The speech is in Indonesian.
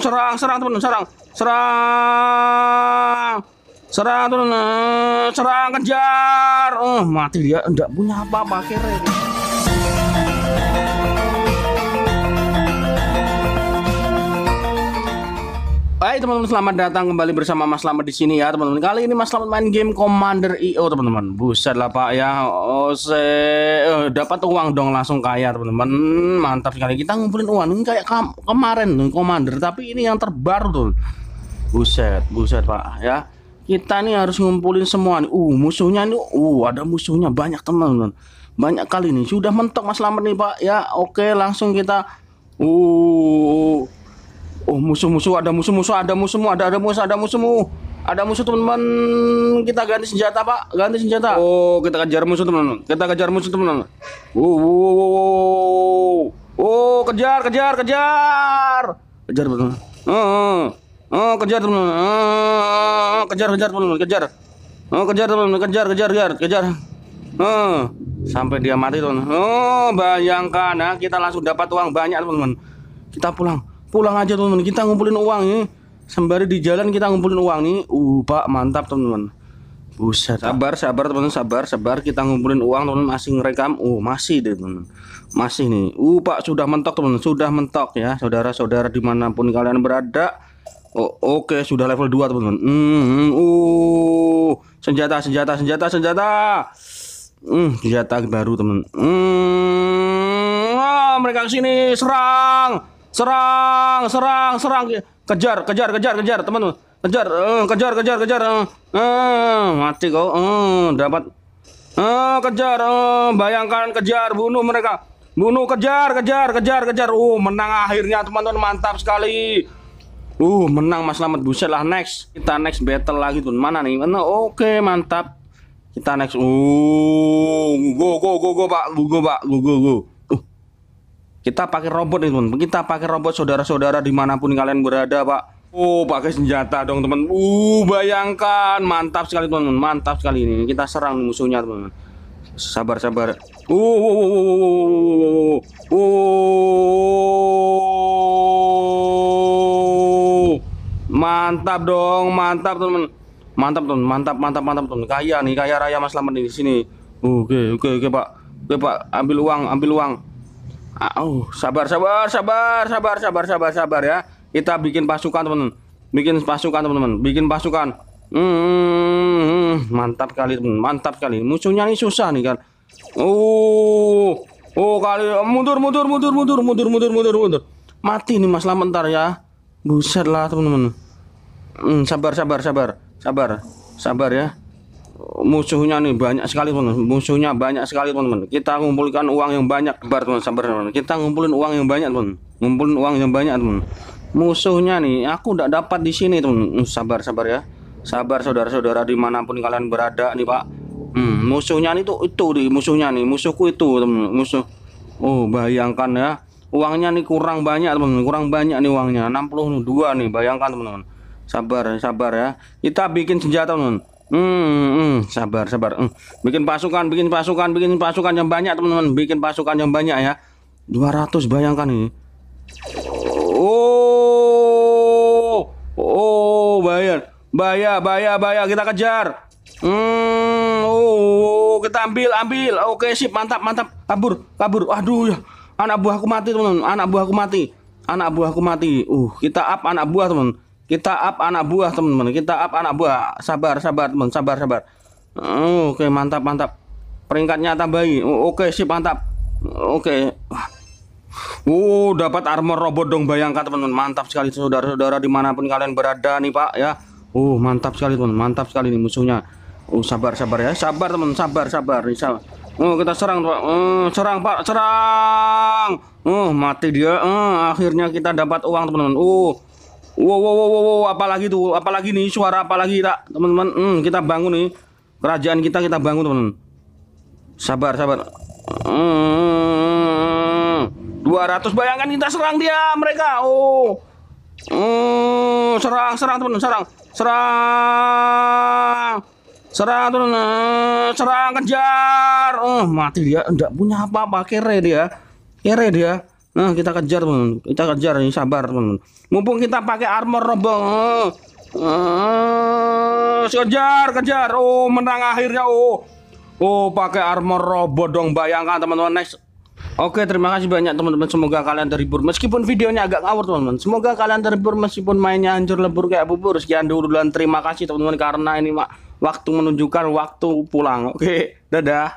teman-teman serang serang teman-teman serang serang serang teman-teman eh, serang kejar oh mati dia enggak punya apa-apa akhirnya Hai teman-teman, selamat datang kembali bersama Mas Slamet di sini ya teman-teman. Kali ini Mas Slamet main game Commander EO teman-teman. Buset lah Pak ya. Oh, se eh, dapat uang dong langsung kaya teman-teman. Mantap sekali. Kita ngumpulin uang ini kayak kemarin nih Commander, tapi ini yang terbaru tuh. Buset, buset Pak ya. Kita nih harus ngumpulin semua nih. Uh, musuhnya nih. Uh, ada musuhnya banyak teman-teman. Banyak kali nih. Sudah mentok Mas Slamet nih Pak ya. Oke, langsung kita uh Oh musuh-musuh ada musuh-musuh ada musuh musuh ada ada musuh ada musuhmu ada musuh teman-teman kita ganti senjata pak ganti senjata oh kita kejar musuh teman-teman kita kejar musuh teman-teman Oh, oh, oh, oh. oh kejar kejar kejar kejar teman-teman oh, oh. kejar teman-teman oh, kejar kejar teman-teman kejar oh kejar teman-teman kejar kejar kejar kejar oh sampai dia mati teman-teman oh bayangkan ya kita langsung dapat uang banyak teman-teman kita pulang pulang aja teman-teman kita ngumpulin uang nih. sembari di jalan kita ngumpulin uang nih uh pak mantap teman-teman buset sabar sabar teman-teman sabar sabar kita ngumpulin uang teman-teman masih ngerekam uh masih deh teman-teman masih nih uh pak sudah mentok teman-teman sudah mentok ya saudara-saudara dimanapun kalian berada oh, oke okay. sudah level 2 teman-teman hmm, uh senjata senjata senjata senjata hmm, senjata baru teman hmm, ah, mereka kesini serang serang, serang, serang, kejar, kejar, kejar, kejar, teman kejar, uh, kejar, kejar, kejar, uh, uh, mati kau, uh, dapat, uh, kejar, uh, bayangkan kejar, bunuh mereka, bunuh, kejar, kejar, kejar, kejar, uh, menang akhirnya teman-teman, mantap sekali, uh, menang Mas selamat buset lah, next, kita next battle lagi tuh, mana nih, mana, oke, okay, mantap, kita next, uh, go, go, go, go, pak, go, go, pak, go, go, go. Kita pakai robot nih teman. Kita pakai robot saudara-saudara dimanapun kalian berada pak. Oh pakai senjata dong teman. Uh bayangkan mantap sekali teman. Mantap sekali ini. Kita serang musuhnya teman. Sabar sabar. Uh uh uh uh uh. Mantap dong, mantap teman. Mantap teman, mantap mantap mantap teman. Kaya nih, kaya raya Mas Laman di sini. Oke, oke, oke Pak. Oke Pak, ambil uang, ambil uang. Oh, sabar, sabar, sabar, sabar, sabar, sabar, sabar ya. Kita bikin pasukan, teman-teman. Bikin pasukan, teman-teman. Bikin pasukan. Hmm, hmm, hmm. mantap kali, teman. Mantap kali. Musuhnya ini susah nih kan. Oh, oh kali mundur, mundur, mundur, mundur, mundur, mundur, mundur, mundur. Mati nih Mas Lam ntar ya. Buset lah, teman-teman. Hmm, sabar, sabar, sabar, sabar, sabar ya musuhnya nih banyak sekali teman-teman musuhnya banyak sekali teman-teman kita ngumpulkan uang yang banyak sabar teman sabar teman teman kita ngumpulin uang yang banyak teman ngumpulin uang yang banyak teman musuhnya nih aku tidak dapat di sini teman uh, sabar sabar ya sabar saudara-saudara dimanapun kalian berada nih pak hmm, musuhnya nih tuh itu di musuhnya nih musuhku itu teman musuh oh bayangkan ya uangnya nih kurang banyak teman kurang banyak nih uangnya 62 nih bayangkan teman-teman sabar sabar ya kita bikin senjata teman, teman Hmm, hmm, sabar, sabar. Hmm. Bikin pasukan, bikin pasukan, bikin pasukan yang banyak, teman-teman. Bikin pasukan yang banyak ya. 200 bayangkan ini. Oh. Oh, bayar. Bayar, bayar, bayar kita kejar. Hmm, oh, kita ambil, ambil. Oke, sip, mantap, mantap. Kabur, kabur. Aduh ya. Anak buahku mati, teman-teman. Anak buahku mati. Anak buahku mati. Uh, kita up anak buah, teman-teman kita up anak buah teman-teman. Kita up anak buah. Sabar, sabar teman, sabar, sabar. Oh, Oke, okay, mantap, mantap. Peringkatnya tambahi. Oh, oke, okay, sip, mantap. Oke. Okay. Uh, dapat armor robot dong bayangkan teman-teman. Mantap sekali saudara-saudara dimanapun kalian berada nih pak ya. Uh, mantap sekali teman, mantap sekali nih musuhnya. Uh, sabar sabar ya, sabar teman, sabar sabar nih sabar. Oh, uh, kita serang pak, uh, serang pak, serang. Uh, mati dia. Uh, akhirnya kita dapat uang teman-teman. Uh, Wow, wow, wow, wow, apalagi tuh, apalagi nih suara apalagi tak teman-teman, hmm, kita bangun nih kerajaan kita kita bangun teman. Sabar, sabar. Hmm, 200 bayangkan kita serang dia mereka. Oh, hmm, serang, serang teman, serang, serang, serang teman, serang kejar. Oh, mati dia, tidak punya apa-apa kere dia, kere dia. Nah, kita kejar, teman. Kita kejar, ini sabar, teman. Mumpung kita pakai armor robong. Uh, eh, eh, kejar, kejar. Oh, menang akhirnya. Oh. Oh, pakai armor robot dong. Bayangkan, teman-teman, next. Oke, terima kasih banyak teman-teman. Semoga kalian terhibur meskipun videonya agak ngawur, teman-teman. Semoga kalian terhibur meskipun mainnya hancur lebur kayak bubur. Sekian dulu dan terima kasih teman-teman karena ini mak waktu menunjukkan waktu pulang. Oke, dadah.